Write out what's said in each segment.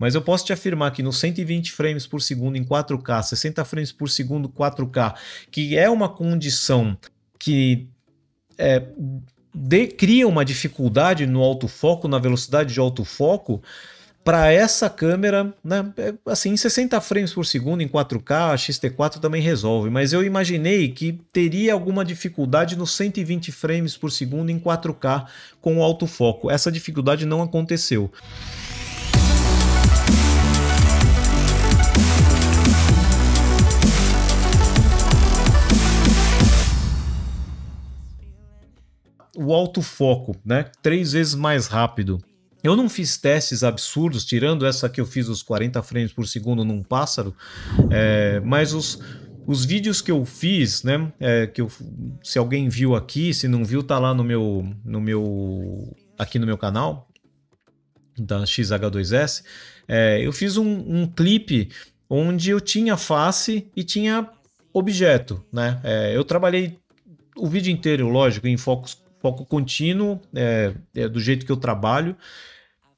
Mas eu posso te afirmar que nos 120 frames por segundo em 4K, 60 frames por segundo 4K, que é uma condição que é, de, cria uma dificuldade no autofoco, na velocidade de autofoco, para essa câmera, né, é, assim, 60 frames por segundo em 4K, a XT4 também resolve, mas eu imaginei que teria alguma dificuldade nos 120 frames por segundo em 4K com o autofoco. Essa dificuldade não aconteceu o alto foco, né? Três vezes mais rápido. Eu não fiz testes absurdos, tirando essa que eu fiz os 40 frames por segundo num pássaro, é, mas os, os vídeos que eu fiz, né? É, que eu, se alguém viu aqui, se não viu, tá lá no meu, no meu, aqui no meu canal da XH2S, é, eu fiz um, um clipe onde eu tinha face e tinha objeto, né? É, eu trabalhei o vídeo inteiro, lógico, em foco, foco contínuo, é, é, do jeito que eu trabalho.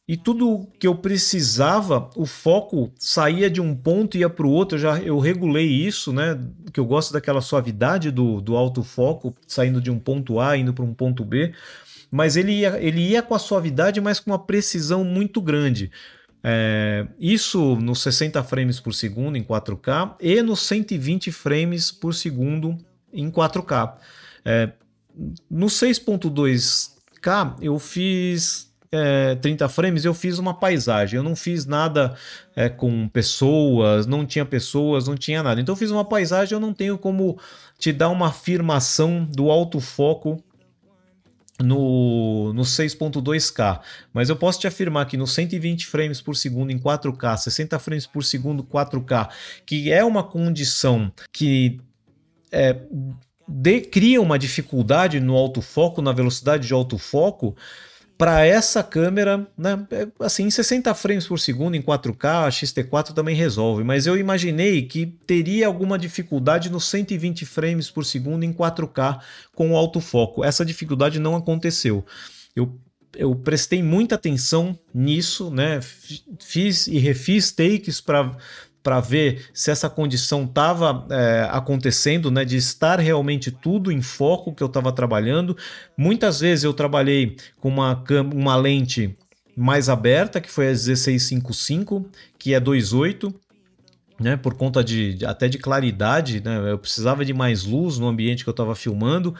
E tudo que eu precisava, o foco saía de um ponto e ia para o outro. Eu já eu regulei isso, né? Que eu gosto daquela suavidade do, do alto foco, saindo de um ponto A, indo para um ponto B mas ele ia, ele ia com a suavidade, mas com uma precisão muito grande. É, isso nos 60 frames por segundo em 4K e nos 120 frames por segundo em 4K. É, no 6.2K eu fiz é, 30 frames, eu fiz uma paisagem. Eu não fiz nada é, com pessoas, não tinha pessoas, não tinha nada. Então eu fiz uma paisagem, eu não tenho como te dar uma afirmação do alto foco no, no 6.2K, mas eu posso te afirmar que no 120 frames por segundo em 4K, 60 frames por segundo 4K, que é uma condição que é, de, cria uma dificuldade no autofoco, na velocidade de autofoco, foco para essa câmera, né, é, assim, 60 frames por segundo em 4K, a XT4 também resolve, mas eu imaginei que teria alguma dificuldade nos 120 frames por segundo em 4K com o autofoco. Essa dificuldade não aconteceu. Eu eu prestei muita atenção nisso, né? Fiz e refiz takes para para ver se essa condição estava é, acontecendo, né, de estar realmente tudo em foco que eu estava trabalhando. Muitas vezes eu trabalhei com uma, uma lente mais aberta, que foi a 1655, que é 28, né, por conta de, de, até de claridade, né, eu precisava de mais luz no ambiente que eu estava filmando.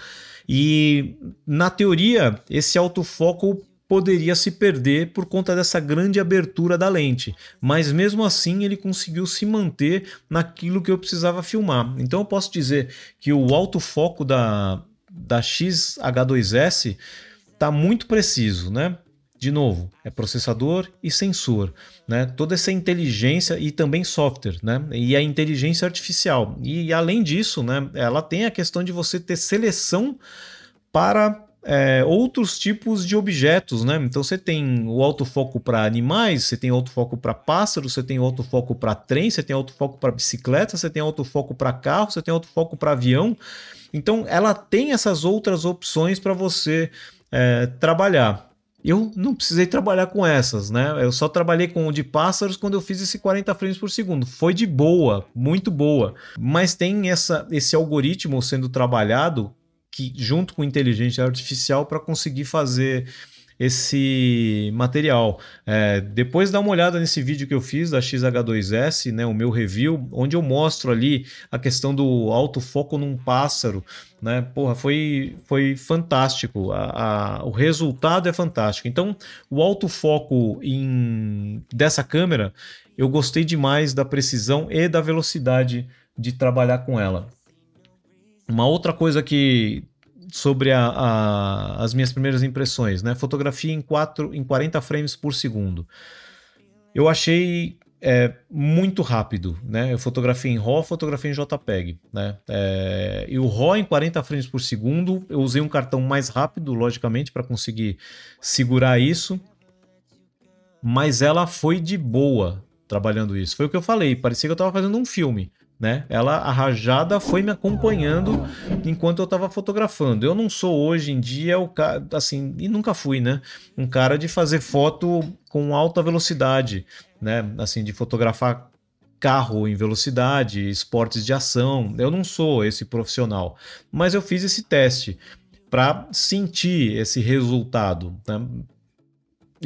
E na teoria, esse autofoco poderia se perder por conta dessa grande abertura da lente, mas mesmo assim ele conseguiu se manter naquilo que eu precisava filmar. Então eu posso dizer que o foco da, da XH2S está muito preciso, né? De novo, é processador e sensor, né? Toda essa inteligência e também software, né? E a inteligência artificial. E além disso, né? Ela tem a questão de você ter seleção para é, outros tipos de objetos, né? Então você tem o autofoco para animais, você tem autofoco para pássaros, você tem autofoco para trem, você tem autofoco para bicicleta, você tem autofoco para carro, você tem autofoco para avião. Então ela tem essas outras opções para você é, trabalhar. Eu não precisei trabalhar com essas, né? Eu só trabalhei com o de pássaros quando eu fiz esse 40 frames por segundo. Foi de boa, muito boa. Mas tem essa, esse algoritmo sendo trabalhado que junto com inteligência artificial para conseguir fazer esse material. É, depois dá uma olhada nesse vídeo que eu fiz da XH2S, né, o meu review, onde eu mostro ali a questão do alto foco num pássaro. Né? Porra, foi, foi fantástico. A, a, o resultado é fantástico. Então, o alto foco em, dessa câmera, eu gostei demais da precisão e da velocidade de trabalhar com ela. Uma outra coisa que sobre a, a, as minhas primeiras impressões, né? Fotografia em, quatro, em 40 frames por segundo. Eu achei é, muito rápido, né? Eu fotografei em RAW, fotografei em JPEG, né? É, e o RAW em 40 frames por segundo, eu usei um cartão mais rápido, logicamente, para conseguir segurar isso. Mas ela foi de boa trabalhando isso. Foi o que eu falei, parecia que eu estava fazendo um filme né? Ela, a rajada, foi me acompanhando enquanto eu estava fotografando. Eu não sou hoje em dia o cara, assim, e nunca fui, né? Um cara de fazer foto com alta velocidade, né? Assim, de fotografar carro em velocidade, esportes de ação. Eu não sou esse profissional, mas eu fiz esse teste para sentir esse resultado, né?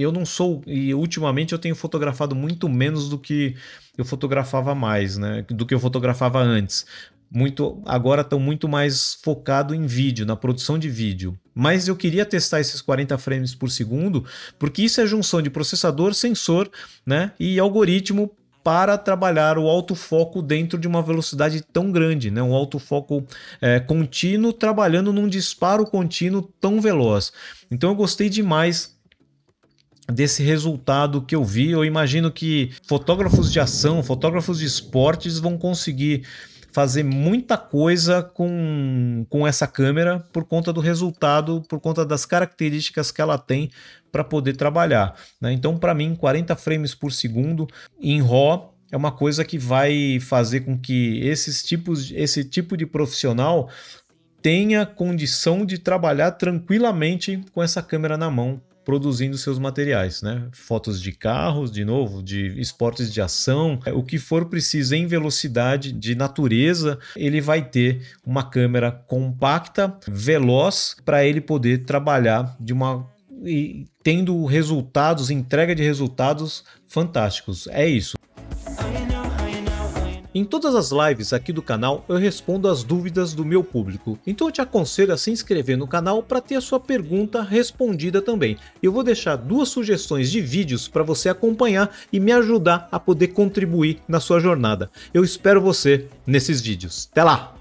eu não sou e ultimamente eu tenho fotografado muito menos do que eu fotografava mais, né? Do que eu fotografava antes. Muito agora estou muito mais focado em vídeo, na produção de vídeo. Mas eu queria testar esses 40 frames por segundo, porque isso é junção de processador, sensor, né, e algoritmo para trabalhar o autofoco dentro de uma velocidade tão grande, né? um autofoco é, contínuo trabalhando num disparo contínuo tão veloz. Então eu gostei demais desse resultado que eu vi. Eu imagino que fotógrafos de ação, fotógrafos de esportes vão conseguir fazer muita coisa com, com essa câmera por conta do resultado, por conta das características que ela tem para poder trabalhar. Né? Então, para mim, 40 frames por segundo em RAW é uma coisa que vai fazer com que esses tipos, esse tipo de profissional tenha condição de trabalhar tranquilamente com essa câmera na mão produzindo seus materiais, né? Fotos de carros, de novo, de esportes de ação, o que for preciso em velocidade de natureza, ele vai ter uma câmera compacta, veloz, para ele poder trabalhar de uma e tendo resultados, entrega de resultados fantásticos. É isso. Em todas as lives aqui do canal eu respondo as dúvidas do meu público, então eu te aconselho a se inscrever no canal para ter a sua pergunta respondida também. Eu vou deixar duas sugestões de vídeos para você acompanhar e me ajudar a poder contribuir na sua jornada. Eu espero você nesses vídeos. Até lá!